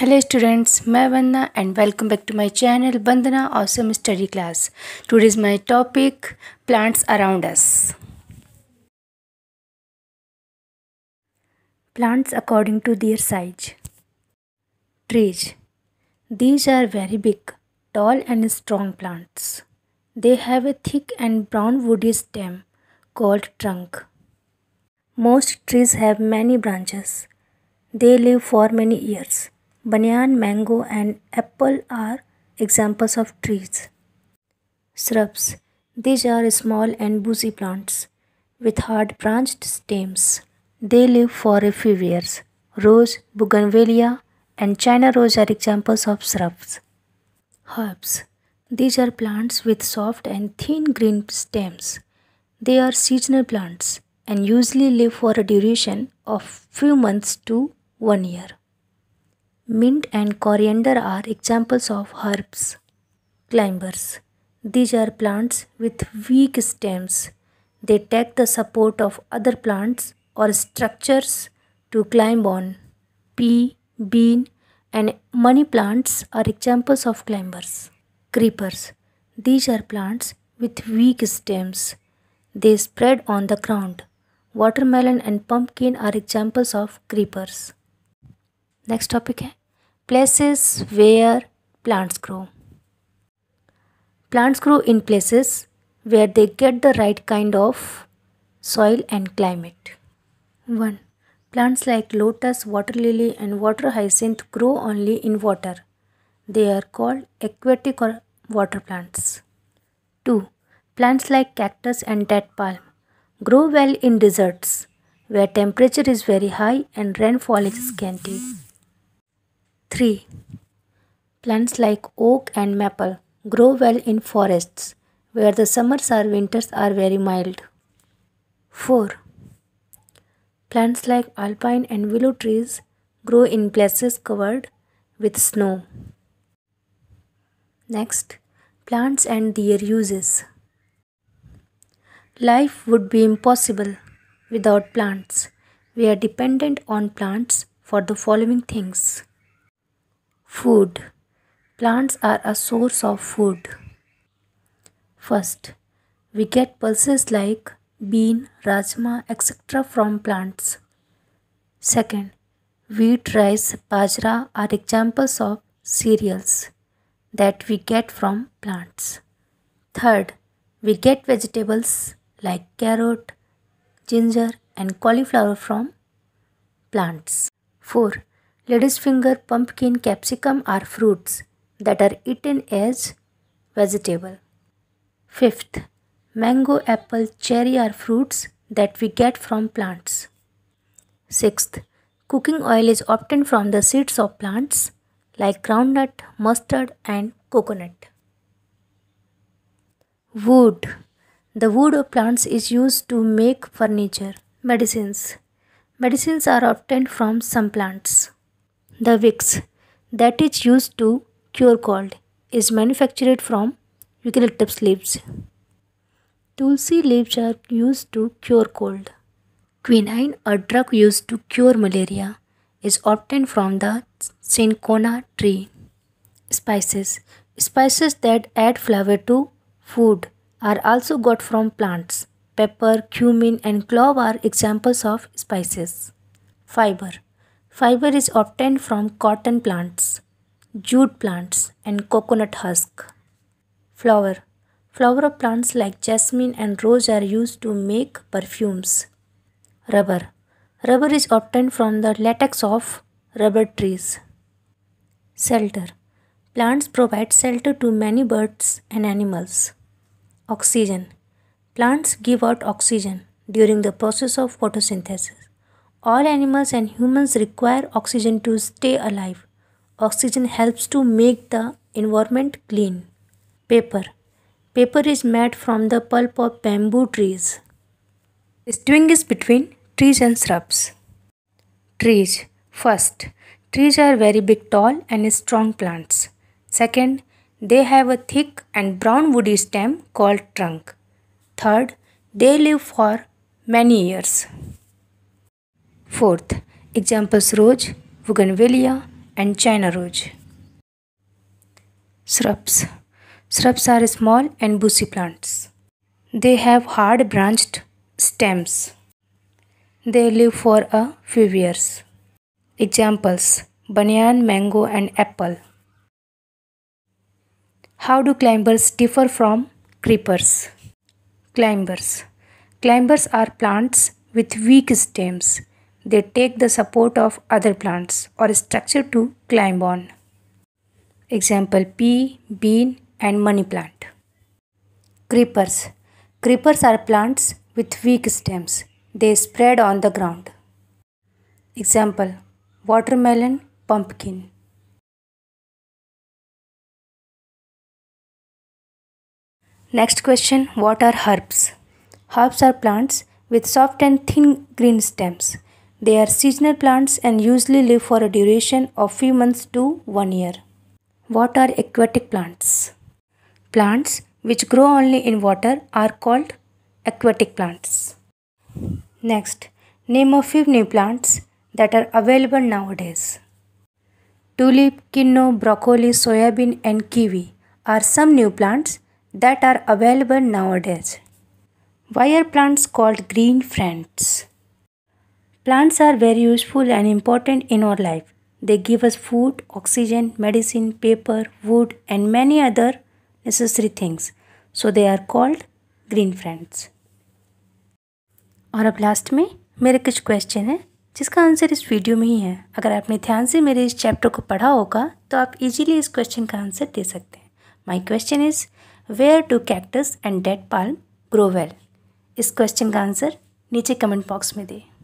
Hello students, मैं Vandana and welcome back to my channel Vandana Awesome Study Class. Today is my topic plants around us. Plants according to their size. Trees. These are very big, tall and strong plants. They have a thick and brown woody stem called trunk. Most trees have many branches. They live for many years banyan mango and apple are examples of trees. Shrubs. These are small and bushy plants with hard branched stems. They live for a few years. Rose, bougainvillea, and China rose are examples of shrubs. Herbs. These are plants with soft and thin green stems. They are seasonal plants and usually live for a duration of few months to one year. Mint and coriander are examples of herbs. Climbers. These are plants with weak stems. They take the support of other plants or structures to climb on. Pea, bean, and money plants are examples of climbers. Creepers. These are plants with weak stems. They spread on the ground. Watermelon and pumpkin are examples of creepers. Next topic है places where plants grow plants grow in places where they get the right kind of soil and climate 1 plants like lotus water lily and water hyacinth grow only in water they are called aquatic or water plants 2 plants like cactus and date palm grow well in deserts where temperature is very high and rainfall is scanty 3. Plants like oak and maple grow well in forests where the summers or winters are very mild. 4. Plants like alpine and willow trees grow in places covered with snow. Next, plants and their uses. Life would be impossible without plants. We are dependent on plants for the following things. Food. Plants are a source of food. First, we get pulses like bean, rajma, etc. from plants. Second, wheat, rice, bajra are examples of cereals that we get from plants. Third, we get vegetables like carrot, ginger and cauliflower from plants. 4. Ladies finger, pumpkin, capsicum are fruits that are eaten as vegetable. Fifth, mango, apple, cherry are fruits that we get from plants. Sixth, cooking oil is obtained from the seeds of plants like groundnut, mustard and coconut. Wood. The wood of plants is used to make furniture. Medicines. Medicines are obtained from some plants. The wicks that is used to cure cold is manufactured from eucalyptus leaves. Tulsi leaves are used to cure cold. Quinine, a drug used to cure malaria, is obtained from the cinchona tree. Spices Spices that add flavor to food are also got from plants. Pepper, cumin, and clove are examples of spices. Fiber Fiber is obtained from cotton plants, jute plants and coconut husk. Flower Flower of plants like jasmine and rose are used to make perfumes. Rubber Rubber is obtained from the latex of rubber trees. Shelter Plants provide shelter to many birds and animals. Oxygen Plants give out oxygen during the process of photosynthesis. All animals and humans require oxygen to stay alive. Oxygen helps to make the environment clean. Paper. Paper is made from the pulp of bamboo trees. swing is between trees and shrubs. Trees. First, trees are very big, tall, and strong plants. Second, they have a thick and brown woody stem called trunk. Third, they live for many years. Fourth, examples rose, bougainvillea and China rose. Shrubs Shrubs are small and bushy plants. They have hard branched stems. They live for a few years. Examples Banyan, mango, and apple. How do climbers differ from creepers? Climbers. Climbers are plants with weak stems they take the support of other plants or structure to climb on. Example pea, bean and money plant. Creepers. Creepers are plants with weak stems. They spread on the ground. Example watermelon, pumpkin. Next question What are herbs? Herbs are plants with soft and thin green stems. They are seasonal plants and usually live for a duration of few months to one year. What are aquatic plants? Plants which grow only in water are called aquatic plants. Next, name a few new plants that are available nowadays. Tulip, quinoa, broccoli, soybean and kiwi are some new plants that are available nowadays. Why are plants called green friends? Plants are very useful and important in our life. They give us food, oxygen, medicine, paper, wood and many other necessary things. So they are called green friends और अब last में मेरे कुछ question हैं जिसका answer इस video में ही है अगर आपने ध्यान से मेरे इस चैप्टर को पढ़ा होगा तो आप इजीली इस क्वेश्चन का आंसर दे सकते हैं my question is where to cactus and date palm grow well इस क्वेश्चन का आंसर नीचे कमेंट बॉक्स में दें